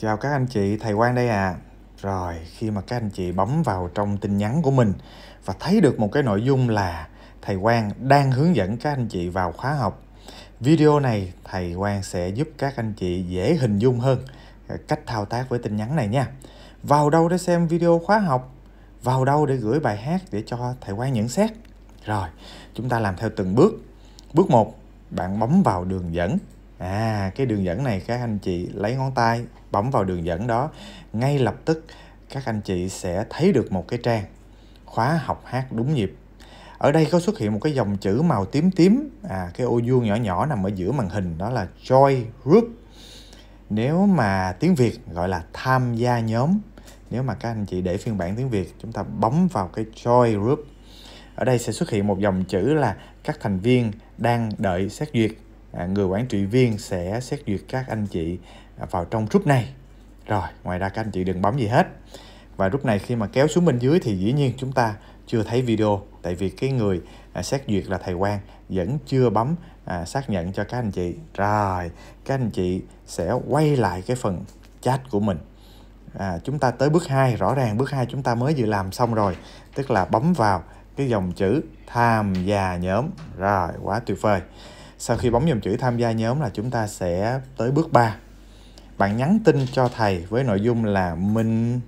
Chào các anh chị, thầy Quang đây à. Rồi, khi mà các anh chị bấm vào trong tin nhắn của mình và thấy được một cái nội dung là thầy Quang đang hướng dẫn các anh chị vào khóa học. Video này thầy Quang sẽ giúp các anh chị dễ hình dung hơn ờ, cách thao tác với tin nhắn này nha. Vào đâu để xem video khóa học, vào đâu để gửi bài hát để cho thầy Quang nhận xét. Rồi, chúng ta làm theo từng bước. Bước một, bạn bấm vào đường dẫn à cái đường dẫn này các anh chị lấy ngón tay bấm vào đường dẫn đó ngay lập tức các anh chị sẽ thấy được một cái trang khóa học hát đúng nhịp ở đây có xuất hiện một cái dòng chữ màu tím tím à cái ô vuông nhỏ nhỏ nằm ở giữa màn hình đó là joy group nếu mà tiếng việt gọi là tham gia nhóm nếu mà các anh chị để phiên bản tiếng việt chúng ta bấm vào cái joy group ở đây sẽ xuất hiện một dòng chữ là các thành viên đang đợi xét duyệt À, người quản trị viên sẽ xét duyệt các anh chị à, vào trong group này rồi ngoài ra các anh chị đừng bấm gì hết và lúc này khi mà kéo xuống bên dưới thì dĩ nhiên chúng ta chưa thấy video tại vì cái người à, xét duyệt là thầy Quang vẫn chưa bấm xác nhận cho các anh chị rồi các anh chị sẽ quay lại cái phần chat của mình à, chúng ta tới bước 2 rõ ràng bước 2 chúng ta mới vừa làm xong rồi tức là bấm vào cái dòng chữ tham gia nhóm rồi quá tuyệt vời sau khi bấm dòng chữ tham gia nhóm là chúng ta sẽ tới bước 3. Bạn nhắn tin cho thầy với nội dung là mình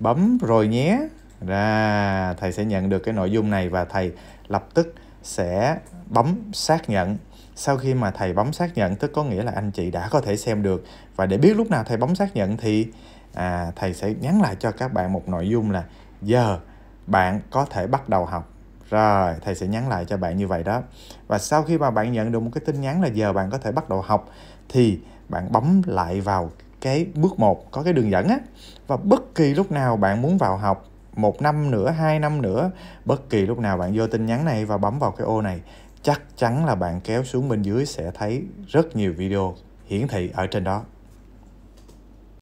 bấm rồi nhé. Ra, thầy sẽ nhận được cái nội dung này và thầy lập tức sẽ bấm xác nhận sau khi mà thầy bấm xác nhận tức có nghĩa là anh chị đã có thể xem được và để biết lúc nào thầy bấm xác nhận thì à, thầy sẽ nhắn lại cho các bạn một nội dung là giờ bạn có thể bắt đầu học rồi, thầy sẽ nhắn lại cho bạn như vậy đó. Và sau khi mà bạn nhận được một cái tin nhắn là giờ bạn có thể bắt đầu học thì bạn bấm lại vào cái bước 1 có cái đường dẫn á và bất kỳ lúc nào bạn muốn vào học một năm nữa, hai năm nữa, bất kỳ lúc nào bạn vô tin nhắn này và bấm vào cái ô này, chắc chắn là bạn kéo xuống bên dưới sẽ thấy rất nhiều video hiển thị ở trên đó.